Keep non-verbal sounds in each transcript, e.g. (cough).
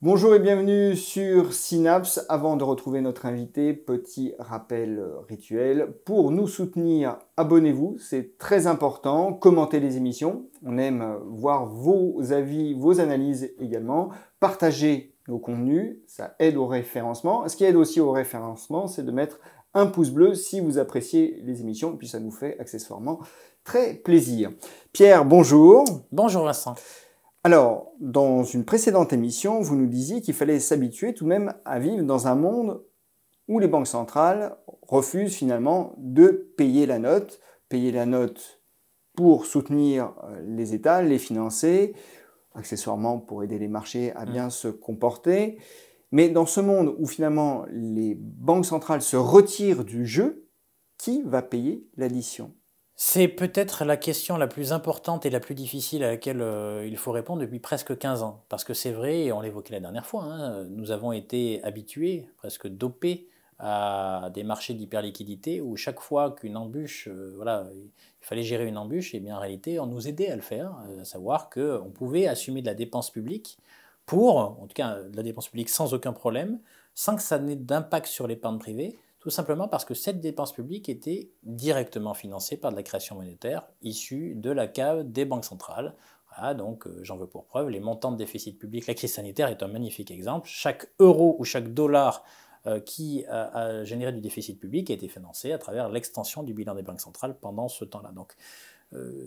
Bonjour et bienvenue sur Synapse. Avant de retrouver notre invité, petit rappel rituel. Pour nous soutenir, abonnez-vous, c'est très important. Commentez les émissions. On aime voir vos avis, vos analyses également. Partagez nos contenus, ça aide au référencement. Ce qui aide aussi au référencement, c'est de mettre un pouce bleu si vous appréciez les émissions, puis ça nous fait accessoirement très plaisir. Pierre, bonjour. Bonjour Vincent. Alors, dans une précédente émission, vous nous disiez qu'il fallait s'habituer tout de même à vivre dans un monde où les banques centrales refusent finalement de payer la note, payer la note pour soutenir euh, les États, les financer, accessoirement pour aider les marchés à mm. bien se comporter. Mais dans ce monde où finalement les banques centrales se retirent du jeu, qui va payer l'addition c'est peut-être la question la plus importante et la plus difficile à laquelle euh, il faut répondre depuis presque 15 ans. Parce que c'est vrai, et on l'évoquait la dernière fois, hein, nous avons été habitués, presque dopés, à des marchés d'hyperliquidité où chaque fois qu'une embûche, euh, voilà, il fallait gérer une embûche, et eh bien en réalité, on nous aidait à le faire, euh, à savoir qu'on pouvait assumer de la dépense publique pour, en tout cas de la dépense publique sans aucun problème, sans que ça n'ait d'impact sur l'épargne privée, tout simplement parce que cette dépense publique était directement financée par de la création monétaire issue de la cave des banques centrales. Voilà, donc euh, j'en veux pour preuve les montants de déficit public. La crise sanitaire est un magnifique exemple. Chaque euro ou chaque dollar euh, qui a, généré du déficit public a été financé à travers l'extension du bilan des banques centrales pendant ce temps-là.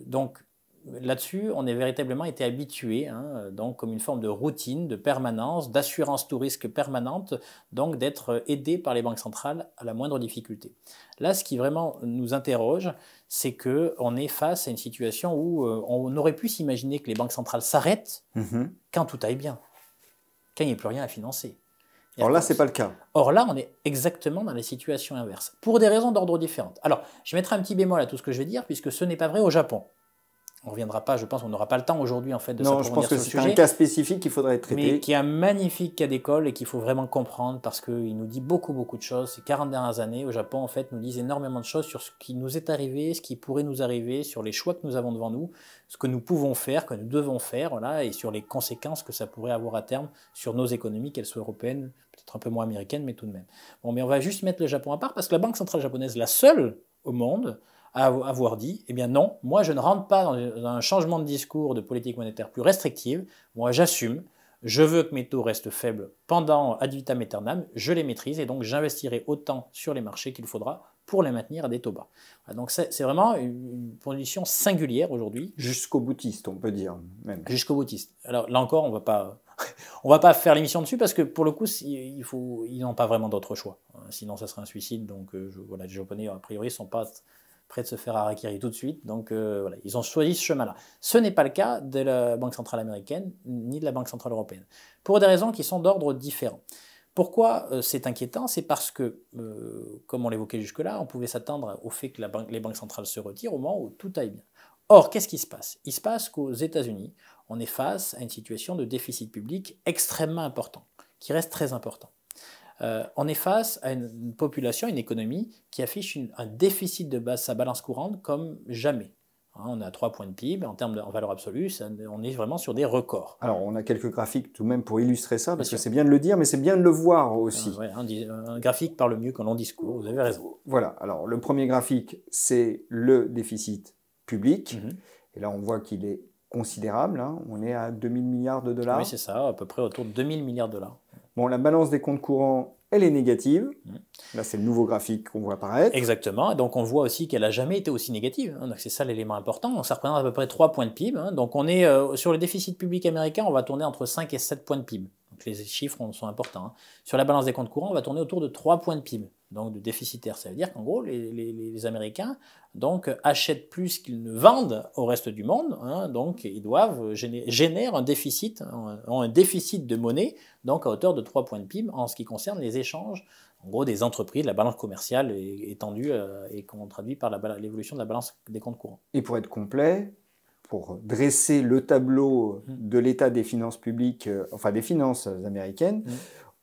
donc euh, là-dessus, on est véritablement été habitué, hein, donc comme une forme de routine, de permanence, d'assurance tout risque permanente, donc d'être aidé par les banques centrales à la moindre difficulté. Là, ce qui vraiment nous interroge, c'est que on est face à une situation où euh, on aurait pu s'imaginer que les banques centrales s'arrêtent mhm. quand tout aille bien, quand il n'y a plus rien à financer. Or là, n'est pas le cas. Or là, on est exactement dans la situation inverse, pour des raisons d'ordre différentes. Alors, je mettrai un petit bémol à tout ce que je vais dire, puisque ce n'est pas vrai au Japon on ne reviendra pas, je pense, on n'aura pas le temps aujourd'hui en fait de Non, je pense que c'est un cas spécifique qu'il faudrait traiter. Mais qui est un magnifique cas d'école et qu'il faut vraiment comprendre parce qu'il nous dit beaucoup, beaucoup de choses. Ces 40 dernières années au Japon, en fait, nous disent énormément de choses sur ce qui nous est arrivé, ce qui pourrait nous arriver, sur les choix que nous avons devant nous, ce que nous pouvons faire, que nous devons faire, voilà, et sur les conséquences que ça pourrait avoir à terme sur nos économies, qu'elles soient européennes, peut-être un peu moins américaines, mais tout de même. Bon, mais on va juste mettre le Japon à part parce que la Banque Centrale Japonaise, la seule au monde, à avoir dit, eh bien non, moi je ne rentre pas dans un changement de discours de politique monétaire plus restrictive, moi j'assume, je veux que mes taux restent faibles pendant ad vitam aeternam, je les maîtrise et donc j'investirai autant sur les marchés qu'il faudra pour les maintenir à des taux bas. Donc c'est vraiment une position singulière aujourd'hui. Jusqu'au boutiste, on peut dire. Jusqu'au boutiste. Alors là encore, on ne va pas (laughs) on va pas faire l'émission dessus parce que pour le coup, il faut, ils n'ont pas vraiment d'autre choix. Hein. Sinon, ça serait un suicide. Donc, euh, voilà, les Japonais, a priori, ne sont pas près de se faire acquérir tout de suite. Donc euh, voilà, ils ont choisi ce chemin-là. Ce n'est pas le cas de la Banque centrale américaine ni de la Banque centrale européenne, pour des raisons qui sont d'ordre différent. Pourquoi euh, c'est inquiétant C'est parce que, euh, comme on l'évoquait jusque-là, on pouvait s'attendre au fait que les banques centrales se retirent au moment où tout aille bien. Or, qu'est-ce qui se passe Il se passe qu'aux États-Unis, on est face à une situation de déficit public extrêmement important, qui reste très important. Euh, on est face à une, population, une économie qui affiche un déficit de base, sa balance courante comme jamais. Hein, on a 3 points de PIB, en termes de valeur absolue, on est vraiment sur des records. Alors, on a quelques graphiques tout de même pour illustrer ça, parce que c'est bien de le dire, mais c'est bien de le voir aussi. Ah, un, graphique parle mieux qu'un long discours, vous avez raison. Voilà, alors le premier graphique, c'est le déficit public. Mm-hmm. Et là, on voit qu'il est considérable. Hein. On est à 2000 milliards de dollars. Oui, c'est ça, à peu près autour de 2000 milliards de dollars. Bon, la balance des comptes courants, elle est négative. Mmh. Là, c'est le nouveau graphique qu'on voit apparaître. Exactement. Donc, on voit aussi qu'elle n'a jamais été aussi négative. Hein. Donc, c'est ça l'élément important. Ça représente à peu près 3 points de PIB. Hein. Donc, on est euh, sur le déficit public américain, on va tourner entre 5 et 7 points de PIB. Donc, les chiffres sont importants. Hein. Sur la balance des comptes courants, on va tourner autour de 3 points de PIB donc de déficitaire. Ça veut dire qu'en gros, les, Américains donc, achètent plus qu'ils ne vendent au reste du monde, hein, donc ils doivent générer un déficit, hein, ont un déficit de monnaie, donc à hauteur de 3 points de PIB en ce qui concerne les échanges, en gros des entreprises, la balance commerciale étendue euh, et qu'on traduit par l'évolution de la balance des comptes courants. Et pour être complet, pour dresser le tableau mmh. de l'état des finances publiques, euh, enfin des finances américaines, mmh.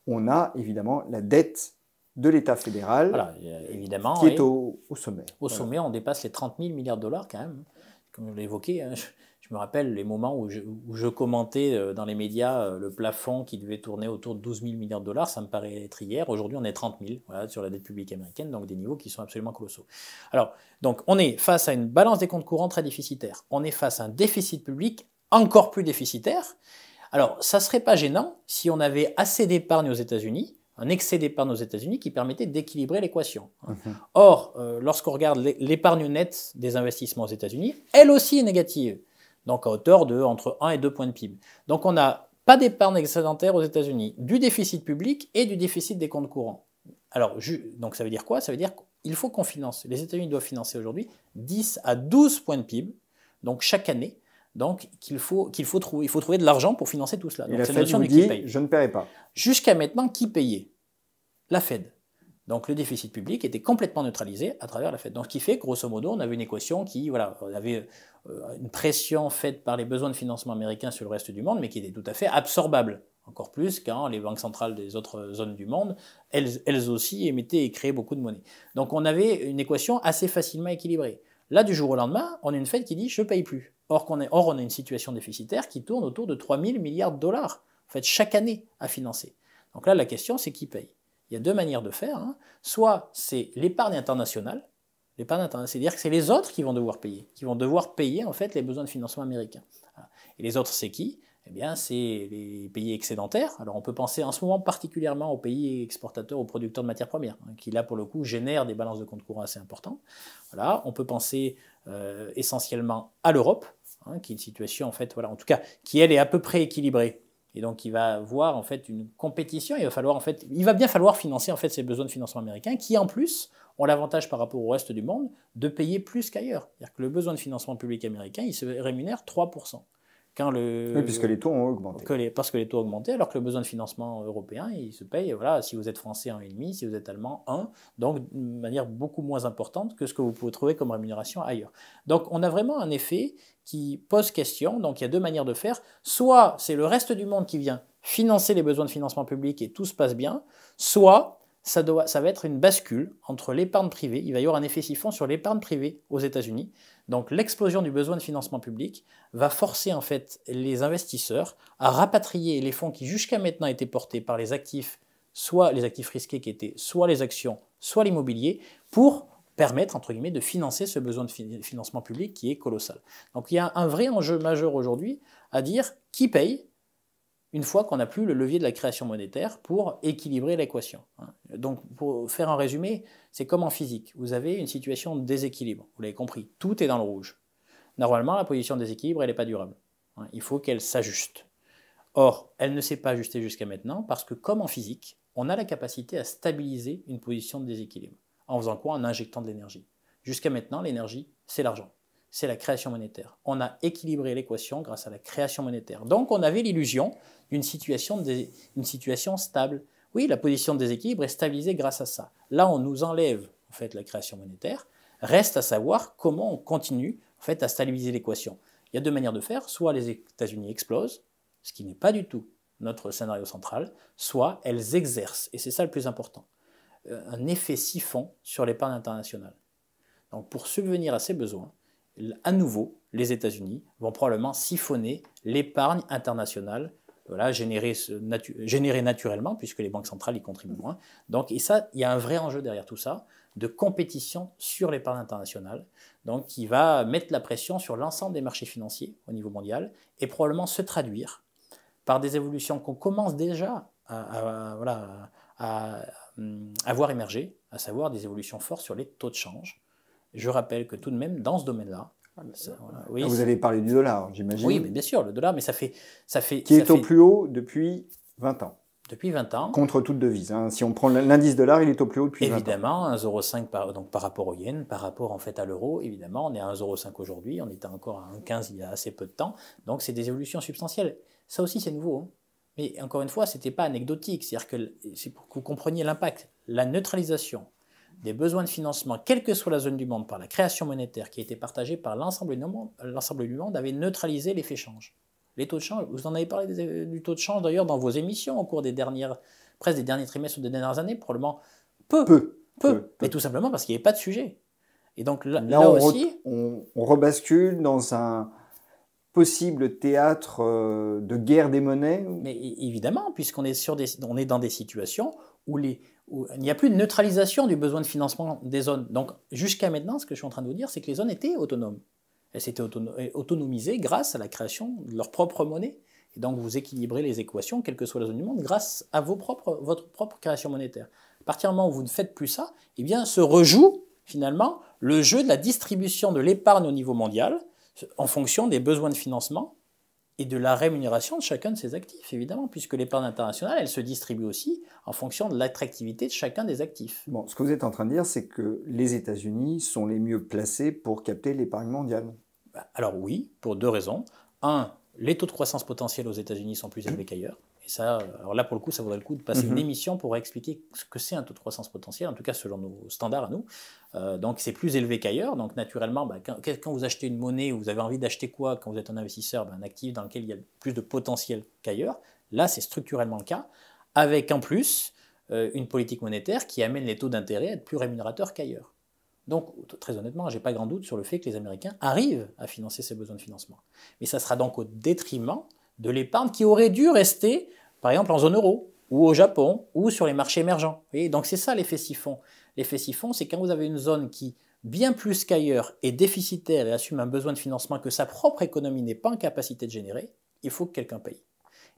on a évidemment la dette de l'État fédéral, évidemment, qui est au, sommet. Au sommet, on dépasse les 30 000 milliards de dollars quand même, hein, comme hein. je l'ai je, me rappelle les moments où je, commentais euh, dans les médias euh, le plafond qui devait tourner autour de 12 000 milliards de dollars, ça me paraît être hier. Aujourd'hui, on est 30 000 sur la dette publique américaine, donc des niveaux qui sont absolument colossaux. Alors, donc, on est face à une balance des comptes courants très déficitaire. On est face à un déficit public encore plus déficitaire. Alors, ça serait pas gênant si on avait assez d'épargne aux États-Unis un excès d'épargne aux États-Unis qui permettait d'équilibrer l'équation. Mmh. Or, euh, lorsqu'on regarde l'épargne nette des investissements aux États-Unis, elle aussi est négative, donc à hauteur de entre 1 et 2 points de PIB. Donc on n'a pas d'épargne excédentaire aux États-Unis, du déficit public et du déficit des comptes courants. Alors, donc ça veut dire quoi Ça veut dire qu'il faut qu'on finance. Les États-Unis doivent financer aujourd'hui 10 à 12 points de PIB, donc chaque année, donc, qu'il faut, qu'il faut, trouver, il faut trouver de l'argent pour financer tout cela. la Fed notion qui paye. je ne paierai pas. Jusqu'à maintenant, qui payait La Fed. Donc, le déficit public était complètement neutralisé à travers la Fed. Donc, ce qui fait, grosso modo, on avait une équation qui, voilà, on avait euh, une pression faite par les besoins de financement américains sur le reste du monde, mais qui était tout à fait absorbable. Encore plus quand les banques centrales des autres zones du monde, elles, aussi émettaient et créaient beaucoup de monnaie. Donc, on avait une équation assez facilement équilibrée. Là, du jour au lendemain, on a une Fed qui dit, je ne paye plus. Or, on est, or, on a une situation déficitaire qui tourne autour de 3 000 milliards de dollars, en fait, chaque année à financer. Donc là, la question, c'est qui paye Il y a deux manières de faire. Hein. Soit c'est l'épargne internationale, l'épargne internationale, c'est-à-dire que c'est les autres qui vont devoir payer, qui vont devoir payer en fait les besoins de financement américains. Et les autres, c'est qui eh bien, c'est les pays excédentaires. Alors, on peut penser en ce moment particulièrement aux pays exportateurs, aux producteurs de matières premières, hein, qui là, pour le coup, génèrent des balances de compte courant assez importantes. Voilà, on peut penser euh, essentiellement à l'Europe, Hein, qui est une situation en fait, en tout cas, qui elle est à peu près équilibrée. Et donc il va voir en fait une compétition. Il va falloir il va bien falloir financer en fait ces besoins de financement américains qui en plus ont l'avantage par rapport au reste du monde de payer plus qu'ailleurs. C'est-à-dire que le besoin de financement public américain, il se rémunère 3% oui, puisque les taux ont augmenté. parce que les taux ont augmenté, alors que le besoin de financement européen, il se paye, voilà, si vous êtes français, demi, si vous êtes allemand, 1, donc de manière beaucoup moins importante que ce que vous pouvez trouver comme rémunération ailleurs. Donc on a vraiment un effet qui pose question, donc il y a deux manières de faire, soit c'est le reste du monde qui vient financer les besoins de financement public et tout se passe bien, soit ça, ça va être une bascule entre l'épargne privée, il va y avoir un effet siphon sur l'épargne privée aux États-Unis, donc l'explosion du besoin de financement public va forcer en fait les investisseurs à rapatrier les fonds qui jusqu'à maintenant étaient portés par les actifs, soit les actifs risqués qui étaient soit les actions, soit l'immobilier, pour permettre entre guillemets de financer ce besoin de financement public qui est colossal. Donc il y a un vrai enjeu majeur aujourd'hui à dire qui paye une fois qu'on n'a plus le levier de la création monétaire pour équilibrer l'équation. Hein. Donc, pour faire un résumé, c'est comme en physique. Vous avez une situation de déséquilibre, vous l'avez compris, tout est dans le rouge. Normalement, la position de déséquilibre, elle n'est pas durable. Hein. Il faut qu'elle s'ajuste. Or, elle ne s'est pas ajustée jusqu'à maintenant parce que, comme en physique, on a la capacité à stabiliser une position de déséquilibre. En faisant quoi En injectant de l'énergie. Jusqu'à maintenant, l'énergie, c'est l'argent c'est la création monétaire. On a équilibré l'équation grâce à la création monétaire. Donc on avait l'illusion d'une situation, stable. Oui, la position de déséquilibre est stabilisée grâce à ça. Là, on nous enlève en fait la création monétaire. Reste à savoir comment on continue en fait à stabiliser l'équation. Il y a deux manières de faire. Soit les États-Unis explosent, ce qui n'est pas du tout notre scénario central, soit elles exercent, et c'est ça le plus important, euh, un effet siphon sur l'épargne internationale. Donc pour subvenir à ces besoins, à nouveau, les États-Unis vont probablement siphonner l'épargne internationale, générée, naturellement, puisque les banques centrales y contribuent moins. Donc, et ça, il y a un vrai enjeu derrière tout ça, de compétition sur l'épargne internationale, qui va mettre la pression sur l'ensemble des marchés financiers au niveau mondial, et probablement se traduire par des évolutions qu'on commence déjà à hum, voir émerger, à savoir des évolutions fortes sur les taux de change, je rappelle que tout de même, dans ce domaine-là, ah, ah, vous avez parlé du dollar, j'imagine. Oui, mais bien sûr, le dollar, mais ça fait. Ça fait qui est au plus haut depuis 20 ans. Depuis 20 ans. Contre toute devise. Hein. Si on prend l'indice dollar, il est au plus haut depuis 20 ans. Évidemment, 1,05 par, donc par rapport au yen, par rapport en fait à l'euro, évidemment, on est à 1,05 aujourd'hui, on était encore à 1,15 il y a assez peu de temps. Donc c'est des évolutions substantielles. Ça aussi, c'est nouveau. Hein. Mais encore une fois, ce n'était pas anecdotique. C'est-à-dire que c'est pour que vous compreniez l'impact. La neutralisation des besoins de financement, quelle que soit la zone du monde, par la création monétaire qui a été partagée par l'ensemble du monde, avait neutralisé l'effet change. Les taux de change, vous en avez parlé du taux de change d'ailleurs dans vos émissions au cours des dernières, presque des derniers trimestres ou des dernières années, probablement peu, peu, peu, mais tout simplement parce qu'il n'y avait pas de sujet. Et donc là, aussi, on, rebascule dans un, possible théâtre euh, de guerre des monnaies Mais évidemment, puisqu'on est, est dans des situations où les, il n'y a plus de neutralisation du besoin de financement des zones. Donc jusqu'à maintenant, ce que je suis en train de vous dire, c'est que les zones étaient autonomes. Elles s'étaient autonomisées grâce à la création de leur propre monnaie. Et donc vous équilibrez les équations, quelle que soit la zone du monde, grâce à votre propre création monétaire. À partir du moment où vous ne faites plus ça, eh bien se rejoue finalement le jeu de la distribution de l'épargne au niveau mondial en fonction des besoins de financement et de la rémunération de chacun de ces actifs, évidemment, puisque l'épargne internationale, elle se distribue aussi en fonction de l'attractivité de chacun des actifs. Bon, ce que vous êtes en train de dire, c'est que les États-Unis sont les mieux placés pour capter l'épargne mondiale. Bah, alors oui, pour deux raisons. Un, les taux de croissance potentiels aux États-Unis sont plus élevés mmh. qu'ailleurs alors là, pour le coup, ça vaudrait le coup de passer une mhm. émission pour expliquer ce que c'est un taux de croissance potentiel, en tout cas selon nos standards à nous. Euh, donc, c'est plus élevé qu'ailleurs. Donc, naturellement, bah, quand, vous achetez une monnaie, vous avez envie d'acheter quoi quand vous êtes un investisseur ben, Un actif dans lequel il y a plus de potentiel qu'ailleurs. Là, c'est structurellement le cas, avec en plus euh, une politique monétaire qui amène les taux d'intérêt à être plus rémunérateurs qu'ailleurs. Donc, très honnêtement, je n'ai pas grand doute sur le fait que les Américains arrivent à financer ces besoins de financement. Mais ça sera donc au détriment de l'épargne qui aurait dû rester par exemple en zone euro, ou au Japon, ou sur les marchés émergents. Donc c'est ça l'effet siphon. L'effet siphon, c'est quand vous avez une zone qui, bien plus qu'ailleurs, est déficitaire et assume un besoin de financement que sa propre économie n'est pas en capacité de générer, il faut que quelqu'un paye.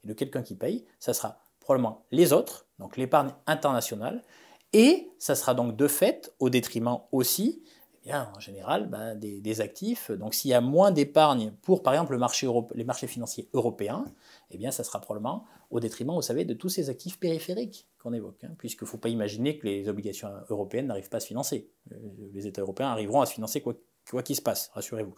Et le quelqu'un qui paye, ça sera probablement les autres, donc l'épargne internationale, et ça sera donc de fait au détriment aussi, eh en général, ben, des, actifs. Donc s'il y a moins d'épargne pour, par exemple, les marchés financiers européens, eh bien, ça sera probablement au détriment, vous savez, de tous ces actifs périphériques qu'on évoque, hein, puisqu'il ne faut pas imaginer que les obligations européennes n'arrivent pas à se financer. Euh, les États européens arriveront à se financer quoi qu'il se passe, rassurez-vous.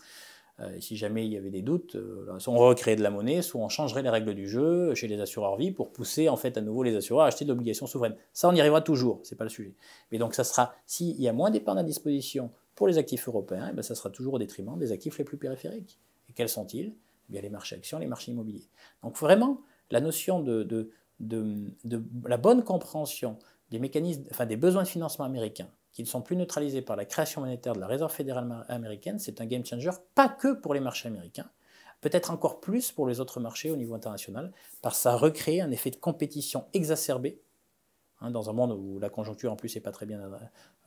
Euh, si jamais il y avait des doutes, euh, soit on recréerait de la monnaie, soit on changerait les règles du jeu chez les assureurs-vie pour pousser en fait à nouveau les assureurs à acheter de l'obligation souveraine. Ça, on y arrivera toujours, ce n'est pas le sujet. Mais donc ça sera, s'il y a moins d'épargne à disposition pour les actifs européens, eh ben, ça sera toujours au détriment des actifs les plus périphériques. Et quels sont-ils eh bien, Les marchés actions, les marchés immobiliers. Donc vraiment, la notion de, de, la bonne compréhension des mécanismes, enfin des besoins de financement américains, qui ne sont plus neutralisés par la création monétaire de la réserve fédérale américaine, c'est un game changer, pas que pour les marchés américains, peut-être encore plus pour les autres marchés au niveau international, parce que ça recrée un effet de compétition exacerbé hein, dans un monde où la conjoncture en plus n'est pas, très bien,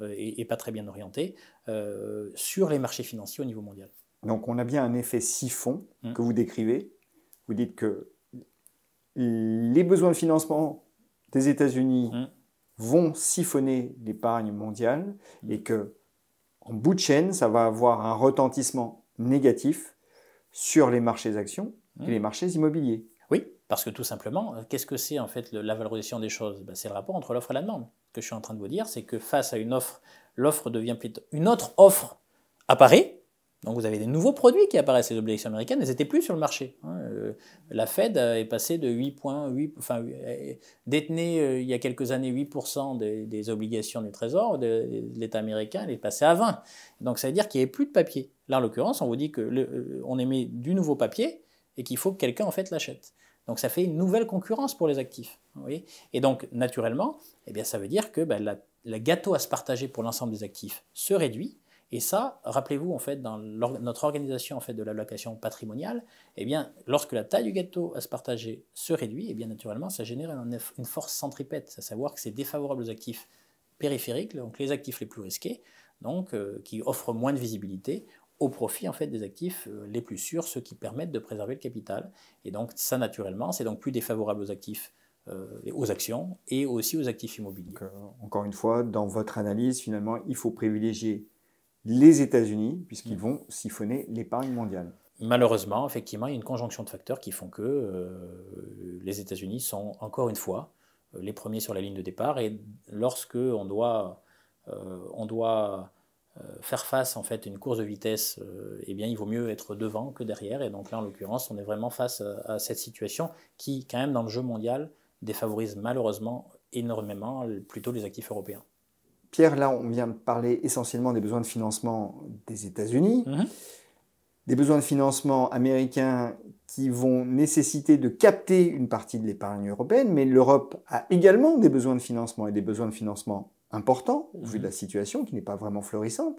euh, pas très bien orientée, euh, sur les marchés financiers au niveau mondial. Donc on a bien un effet siphon mmh. que vous décrivez. Vous dites que les besoins de financement des États-Unis mmh. vont siphonner l'épargne mondiale mmh. et que, en bout de chaîne, ça va avoir un retentissement négatif sur les marchés actions mmh. et les marchés immobiliers. Oui, parce que tout simplement, euh, qu'est-ce que c'est en fait la valorisation des choses ben, C'est le rapport entre l'offre et la demande. Ce que je suis en train de vous dire, c'est que face à une offre, l'offre devient plutôt. Une autre offre apparaît donc vous avez des nouveaux produits qui apparaissent. Les obligations américaines, elles n'étaient plus sur le marché. Hein. Euh, la Fed est passée de 8 points, enfin, euh, détenait euh, il y a quelques années 8% des, des, obligations du Trésor de, l'État américain, elle est passée à 20. Donc ça veut dire qu'il n'y avait plus de papier. Là, en l'occurrence, on vous dit que on émet du nouveau papier et qu'il faut que quelqu'un en fait l'achète. Donc ça fait une nouvelle concurrence pour les actifs. et donc naturellement, eh bien, ça veut dire que le ben, la, la gâteau à se partager pour l'ensemble des actifs se réduit et ça, rappelez-vous, en fait, dans notre organisation en fait, de l'allocation patrimoniale, eh bien, lorsque la taille du gâteau à se partager se réduit, eh bien, naturellement, ça génère une force centripète, à savoir que c'est défavorable aux actifs périphériques, donc les actifs les plus risqués, donc euh, qui offrent moins de visibilité au profit en fait des actifs euh, les plus sûrs, ceux qui permettent de préserver le capital. Et donc ça naturellement, c'est donc plus défavorable aux actifs, euh, aux actions et aussi aux actifs immobiliers. encore une fois, dans votre analyse, finalement, il faut privilégier les États-Unis, puisqu'ils mm. vont siphonner l'épargne mondiale. Malheureusement, effectivement, il y a une conjonction de facteurs qui font que euh, les États-Unis sont encore une fois euh, les premiers sur la ligne de départ. Et lorsque on doit, euh, on doit faire face en fait à une course de vitesse, eh bien, il vaut mieux être devant que derrière. Et donc là, en l'occurrence, on est vraiment face à, cette situation qui, quand même, dans le jeu mondial, défavorise malheureusement énormément plutôt les actifs européens. Pierre, là, on vient de parler essentiellement des besoins de financement des États-Unis, mhm. des besoins de financement américains qui vont nécessiter de capter une partie de l'épargne européenne, mais l'Europe a également des besoins de financement et des besoins de financement importants au vu de la mhm. situation qui n'est pas vraiment florissante.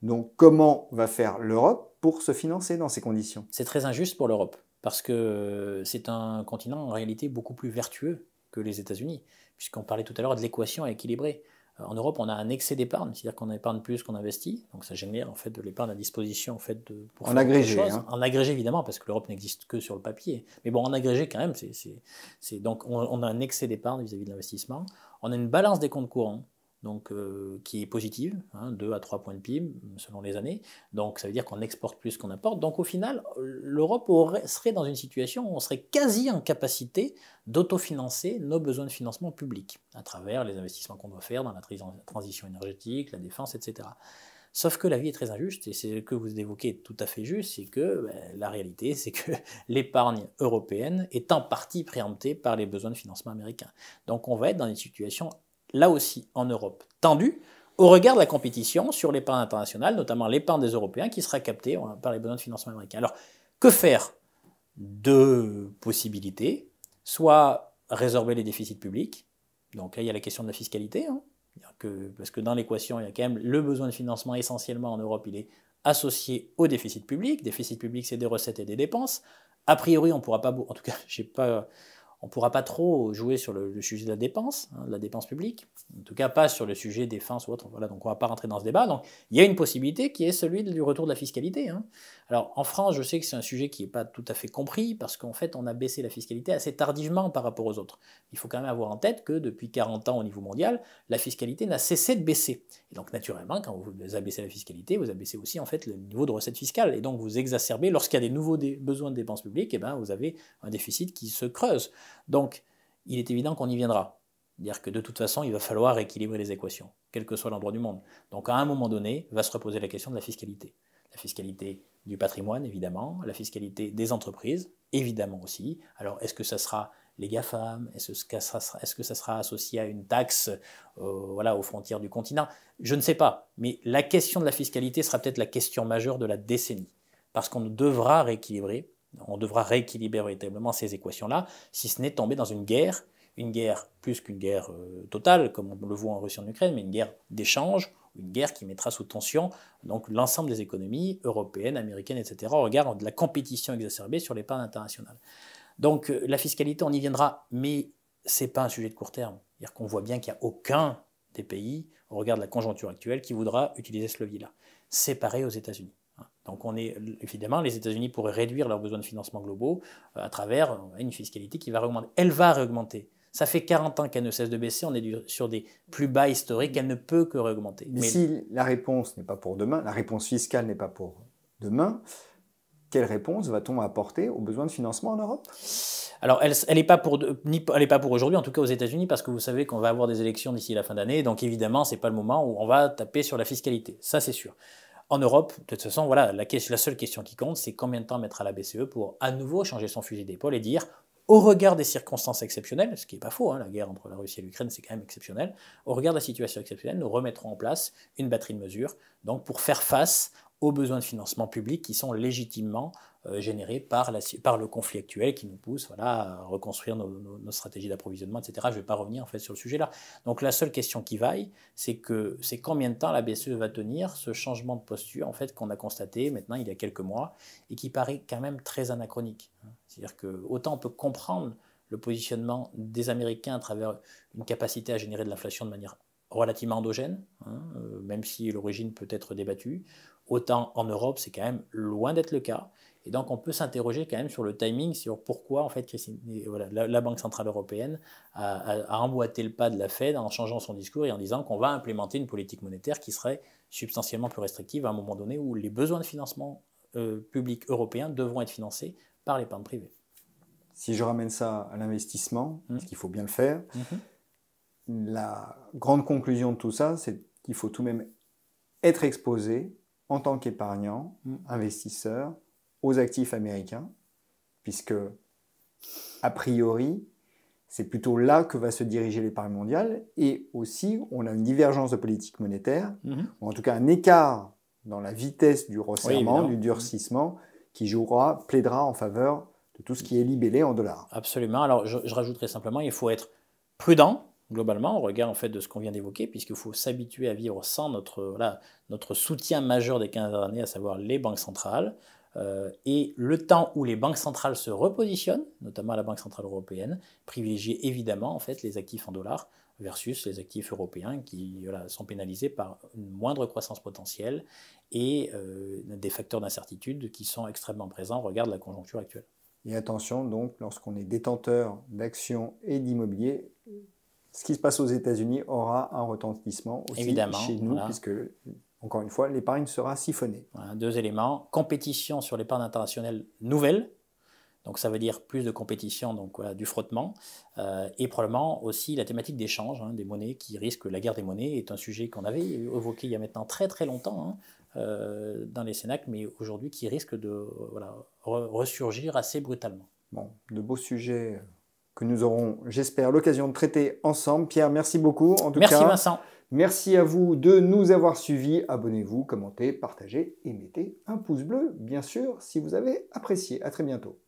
Donc comment va faire l'Europe pour se financer dans ces conditions C'est très injuste pour l'Europe, parce que euh, c'est un continent en réalité beaucoup plus vertueux que les États-Unis, puisqu'on parlait tout à l'heure de l'équation équilibrée. Euh, en Europe, on a un excès d'épargne, c'est-à-dire qu'on épargne plus qu'on investit, donc ça génère en fait de l'épargne à disposition en fait pour faire agrégé, hein. en agrégé évidemment parce que l'Europe n'existe que sur le papier, mais bon en agrégé quand même, c'est donc on, on, a un excès d'épargne vis-à-vis de l'investissement. On a une balance des comptes courants donc, euh, qui est positive, 2 hein, à 3 points de PIB selon les années. Donc ça veut dire qu'on exporte plus qu'on importe. Donc au final, l'Europe serait dans une situation où on serait quasi en capacité d'autofinancer nos besoins de financement public à travers les investissements qu'on doit faire dans la transition énergétique, la défense, etc. Sauf que la vie est très injuste, et c'est ce que vous évoquez tout à fait juste, c'est que ben, la réalité, (laughs) c'est que l'épargne européenne est en partie préemptée par les besoins de financement américains. Donc on va être dans une situation là aussi en Europe tendu au regard de la compétition sur l'épargne internationale, notamment l'épargne des Européens, qui sera captée euh, par les besoins de financement américains. Alors, que faire Deux possibilités. Soit résorber les déficits publics. Donc là, il y a la question de la fiscalité. Hein. parce que dans l'équation, il y a quand même le besoin de financement essentiellement en Europe, il est associé au déficit public. Déficit public, c'est des recettes et des dépenses. A priori, on ne pourra pas, en tout cas, (laughs) j'ai pas on ne pourra pas trop jouer sur le, sujet de la dépense, hein, de la dépense publique, en tout cas pas sur le sujet défense ou autre, voilà, donc on ne va pas rentrer dans ce débat. Donc il y a une possibilité qui est celui du retour de la fiscalité. Hein. Alors en France, je sais que c'est un sujet qui n'est pas tout à fait compris, parce qu'en fait on a baissé la fiscalité assez tardivement par rapport aux autres. Il faut quand même avoir en tête que depuis 40 ans au niveau mondial, la fiscalité n'a cessé de baisser. Et donc naturellement, quand vous abaissez la fiscalité, vous abaissez aussi en fait le niveau de recettes fiscales, et donc vous exacerbez, lorsqu'il y a des nouveaux besoins de dépenses publiques, et eh ben, vous avez un déficit qui se creuse. Donc, il est évident qu'on y viendra. dire que de toute façon, il va falloir équilibrer les équations, quel que soit l'endroit du monde. Donc, à un moment donné, va se reposer la question de la fiscalité. La fiscalité du patrimoine, évidemment, la fiscalité des entreprises, évidemment aussi. Alors, est-ce que ça sera les GAFAM Est-ce que, ça sera, associé à une taxe euh, voilà, aux frontières du continent Je ne sais pas. Mais la question de la fiscalité sera peut-être la question majeure de la décennie. Parce qu'on devra rééquilibrer on devra rééquilibrer véritablement ces équations-là, si ce n'est tomber dans une guerre, une guerre plus qu'une guerre euh, totale, comme on le voit en Russie en Ukraine, mais une guerre d'échange, une guerre qui mettra sous tension donc l'ensemble des économies européennes, américaines, etc., au regard de la compétition exacerbée sur les internationale. internationales. Donc euh, la fiscalité, on y viendra, mais ce n'est pas un sujet de court terme. C'est-à-dire qu'on voit bien qu'il n'y a aucun des pays, au regard de la conjoncture actuelle, qui voudra utiliser ce levier-là. séparé aux États-Unis. Donc on est, évidemment, les États-Unis pourraient réduire leurs besoins de financement globaux euh, à travers euh, une fiscalité qui va augmenter. Elle va réaugmenter. Ça fait 40 ans qu'elle ne cesse de baisser, on est sur des plus bas historiques, elle ne peut que réaugmenter. Mais, si la réponse n'est pas pour demain, la réponse fiscale n'est pas pour demain, quelle réponse va-t-on apporter aux besoins de financement en Europe alors, elle n'est elle pas pour, pour aujourd'hui, en tout cas aux États-Unis, parce que vous savez qu'on va avoir des élections d'ici la fin d'année. Donc, évidemment, ce n'est pas le moment où on va taper sur la fiscalité. Ça, c'est sûr. En Europe, de toute façon, voilà, la, seule question qui compte, c'est combien de temps mettra la BCE pour à nouveau changer son fusil d'épaule et dire au regard des circonstances exceptionnelles, ce qui n'est pas faux, hein, la guerre entre la Russie et l'Ukraine, c'est quand même exceptionnel, au regard de la situation exceptionnelle, nous remettrons en place une batterie de mesures donc pour faire face aux besoins de financement public qui sont légitimement euh, générée par, le conflit actuel qui nous pousse voilà, à reconstruire nos, stratégies d'approvisionnement, etc. Je ne vais pas revenir en fait sur le sujet-là. Donc la seule question qui vaille, c'est que c'est combien de temps la BCE va tenir ce changement de posture en fait qu'on a constaté maintenant il y a quelques mois et qui paraît quand même très anachronique. Hein. C'est-à-dire que autant on peut comprendre le positionnement des Américains à travers une capacité à générer de l'inflation de manière relativement endogène, hein, euh, même si l'origine peut être débattue. Autant en Europe, c'est quand même loin d'être le cas. Et donc, on peut s'interroger quand même sur le timing, sur pourquoi en fait la, Banque centrale européenne a, emboîté le pas de la Fed en changeant son discours et en disant qu'on va implémenter une politique monétaire qui serait substantiellement plus restrictive à un moment donné où les besoins de financement euh, public européen devront être financés par l'épargne privée. Si je ramène ça à l'investissement, mmh. qu'il faut bien le faire, mmh. la grande conclusion de tout ça, c'est qu'il faut tout de même être exposé en tant qu'épargnant, mmh. investisseur, aux actifs américains, puisque, a priori, c'est plutôt là que va se diriger l'épargne mondiale. Et aussi, on a une divergence de politique monétaire, mhm. ou en tout cas un écart dans la vitesse du resserrement, du durcissement, qui jouera, plaidera en faveur de tout ce qui est libellé en dollars. Absolument. Alors, je, je rajouterai simplement, il faut être prudent, globalement, au regard en fait de ce qu'on vient d'évoquer, puisqu'il faut s'habituer à vivre sans notre, voilà, notre soutien majeur des 15 années, à savoir les banques centrales. Euh, et le temps où les banques centrales se repositionnent, notamment la Banque centrale européenne, privilégier évidemment en fait les actifs en dollars versus les actifs européens qui sont pénalisés par une moindre croissance potentielle et euh, des facteurs d'incertitude qui sont extrêmement présents au regard de la conjoncture actuelle. Et attention donc, lorsqu'on est détenteur d'actions et d'immobilier, ce qui se passe aux États-Unis aura un retentissement aussi Évidemment, chez nous, puisque encore une fois, l'épargne sera siphonnée. deux éléments. Compétition sur l'épargne internationale nouvelle. Donc ça veut dire plus de compétition, donc du frottement, euh, et probablement aussi la thématique d'échange hein, des monnaies qui risque la guerre des monnaies est un sujet qu'on avait évoqué il y a maintenant très très longtemps hein, euh, dans les Sénacs, mais aujourd'hui qui risque de ressurgir assez brutalement. Bon, de beaux sujets que nous aurons, j'espère, l'occasion de traiter ensemble. Pierre, merci beaucoup. En tout merci cas, Vincent. Merci à vous de nous avoir suivis. Abonnez-vous, commentez, partagez et mettez un pouce bleu, bien sûr, si vous avez apprécié. À très bientôt.